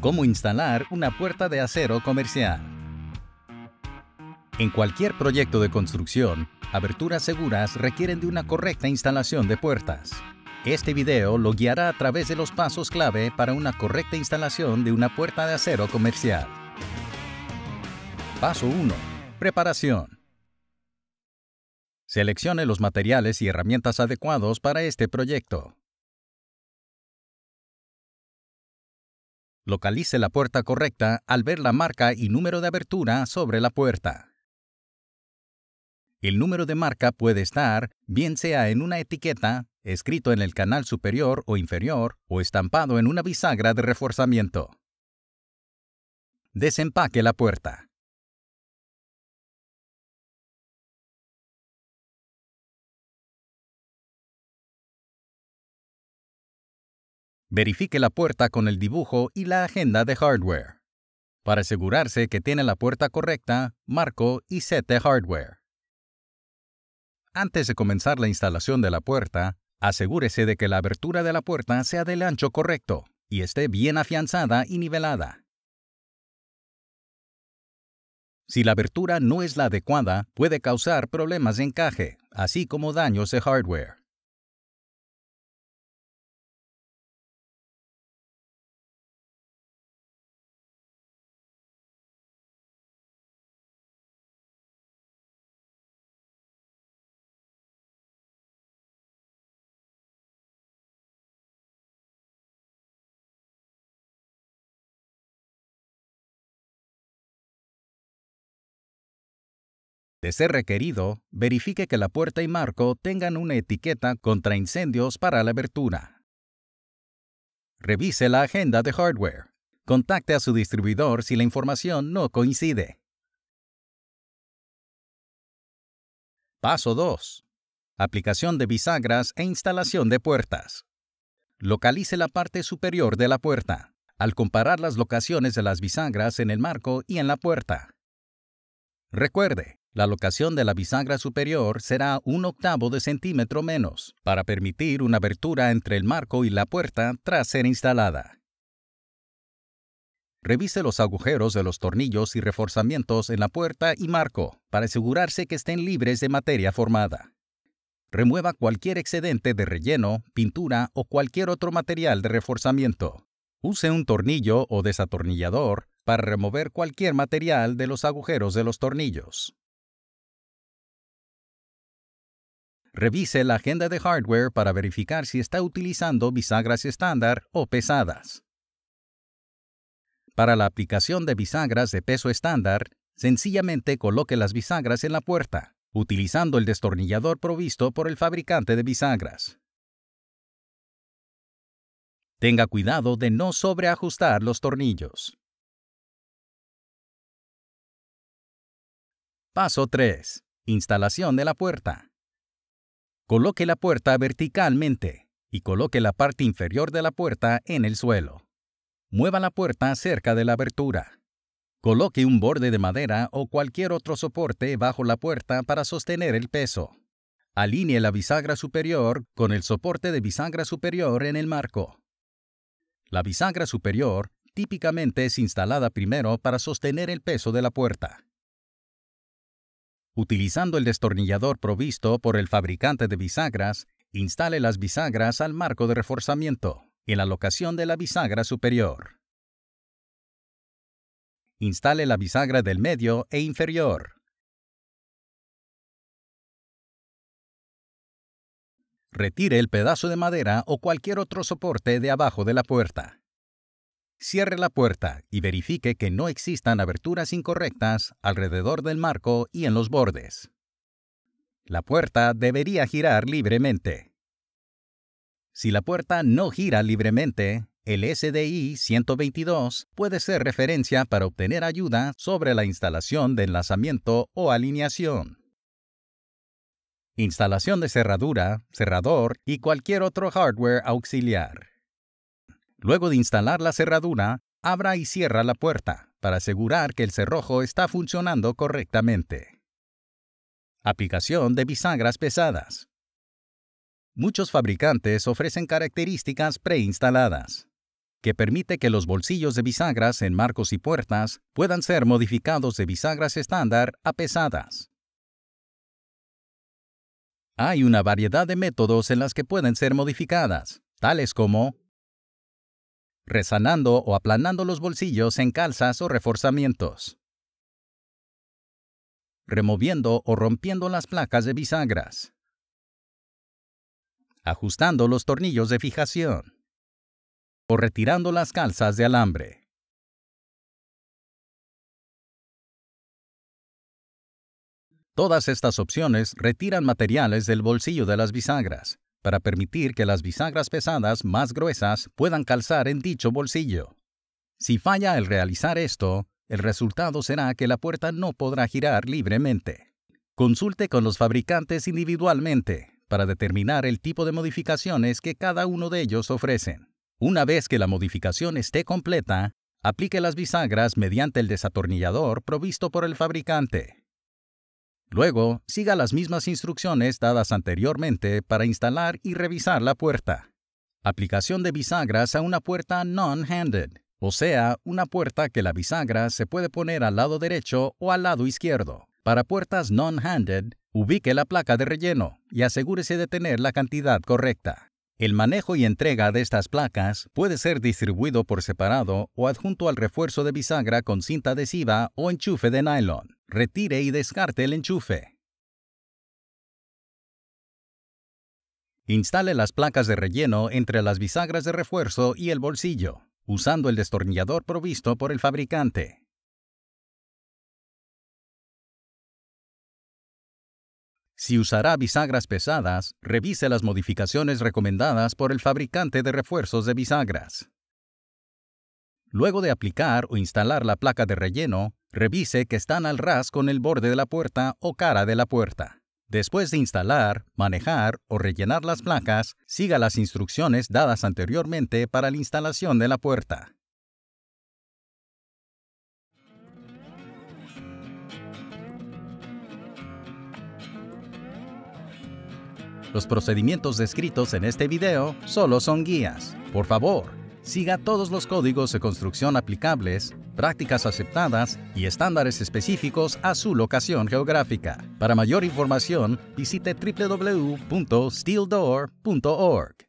cómo instalar una puerta de acero comercial. En cualquier proyecto de construcción, aberturas seguras requieren de una correcta instalación de puertas. Este video lo guiará a través de los pasos clave para una correcta instalación de una puerta de acero comercial. Paso 1. Preparación. Seleccione los materiales y herramientas adecuados para este proyecto. Localice la puerta correcta al ver la marca y número de abertura sobre la puerta. El número de marca puede estar, bien sea en una etiqueta, escrito en el canal superior o inferior, o estampado en una bisagra de reforzamiento. Desempaque la puerta. verifique la puerta con el dibujo y la agenda de hardware. Para asegurarse que tiene la puerta correcta, marco y set hardware. Antes de comenzar la instalación de la puerta, asegúrese de que la abertura de la puerta sea del ancho correcto y esté bien afianzada y nivelada. Si la abertura no es la adecuada, puede causar problemas de encaje, así como daños de hardware. De ser requerido, verifique que la puerta y marco tengan una etiqueta contra incendios para la abertura. Revise la agenda de hardware. Contacte a su distribuidor si la información no coincide. Paso 2. Aplicación de bisagras e instalación de puertas. Localice la parte superior de la puerta, al comparar las locaciones de las bisagras en el marco y en la puerta. Recuerde, la locación de la bisagra superior será un octavo de centímetro menos, para permitir una abertura entre el marco y la puerta tras ser instalada. Revise los agujeros de los tornillos y reforzamientos en la puerta y marco para asegurarse que estén libres de materia formada. Remueva cualquier excedente de relleno, pintura o cualquier otro material de reforzamiento. Use un tornillo o desatornillador para remover cualquier material de los agujeros de los tornillos. Revise la agenda de hardware para verificar si está utilizando bisagras estándar o pesadas. Para la aplicación de bisagras de peso estándar, sencillamente coloque las bisagras en la puerta, utilizando el destornillador provisto por el fabricante de bisagras. Tenga cuidado de no sobreajustar los tornillos. Paso 3. Instalación de la puerta. Coloque la puerta verticalmente y coloque la parte inferior de la puerta en el suelo. Mueva la puerta cerca de la abertura. Coloque un borde de madera o cualquier otro soporte bajo la puerta para sostener el peso. Alinee la bisagra superior con el soporte de bisagra superior en el marco. La bisagra superior típicamente es instalada primero para sostener el peso de la puerta. Utilizando el destornillador provisto por el fabricante de bisagras, instale las bisagras al marco de reforzamiento en la locación de la bisagra superior. Instale la bisagra del medio e inferior. Retire el pedazo de madera o cualquier otro soporte de abajo de la puerta. Cierre la puerta y verifique que no existan aberturas incorrectas alrededor del marco y en los bordes. La puerta debería girar libremente. Si la puerta no gira libremente, el SDI 122 puede ser referencia para obtener ayuda sobre la instalación de enlazamiento o alineación. Instalación de cerradura, cerrador y cualquier otro hardware auxiliar. Luego de instalar la cerradura, abra y cierra la puerta para asegurar que el cerrojo está funcionando correctamente. Aplicación de bisagras pesadas. Muchos fabricantes ofrecen características preinstaladas, que permite que los bolsillos de bisagras en marcos y puertas puedan ser modificados de bisagras estándar a pesadas. Hay una variedad de métodos en las que pueden ser modificadas, tales como resanando o aplanando los bolsillos en calzas o reforzamientos, removiendo o rompiendo las placas de bisagras, ajustando los tornillos de fijación o retirando las calzas de alambre. Todas estas opciones retiran materiales del bolsillo de las bisagras, para permitir que las bisagras pesadas más gruesas puedan calzar en dicho bolsillo. Si falla el realizar esto, el resultado será que la puerta no podrá girar libremente. Consulte con los fabricantes individualmente para determinar el tipo de modificaciones que cada uno de ellos ofrecen. Una vez que la modificación esté completa, aplique las bisagras mediante el desatornillador provisto por el fabricante. Luego, siga las mismas instrucciones dadas anteriormente para instalar y revisar la puerta. Aplicación de bisagras a una puerta non-handed, o sea, una puerta que la bisagra se puede poner al lado derecho o al lado izquierdo. Para puertas non-handed, ubique la placa de relleno y asegúrese de tener la cantidad correcta. El manejo y entrega de estas placas puede ser distribuido por separado o adjunto al refuerzo de bisagra con cinta adhesiva o enchufe de nylon. Retire y descarte el enchufe. Instale las placas de relleno entre las bisagras de refuerzo y el bolsillo, usando el destornillador provisto por el fabricante. Si usará bisagras pesadas, revise las modificaciones recomendadas por el fabricante de refuerzos de bisagras. Luego de aplicar o instalar la placa de relleno, Revise que están al ras con el borde de la puerta o cara de la puerta. Después de instalar, manejar o rellenar las placas, siga las instrucciones dadas anteriormente para la instalación de la puerta. Los procedimientos descritos en este video solo son guías. Por favor, siga todos los códigos de construcción aplicables, prácticas aceptadas y estándares específicos a su locación geográfica. Para mayor información, visite www.steeldoor.org.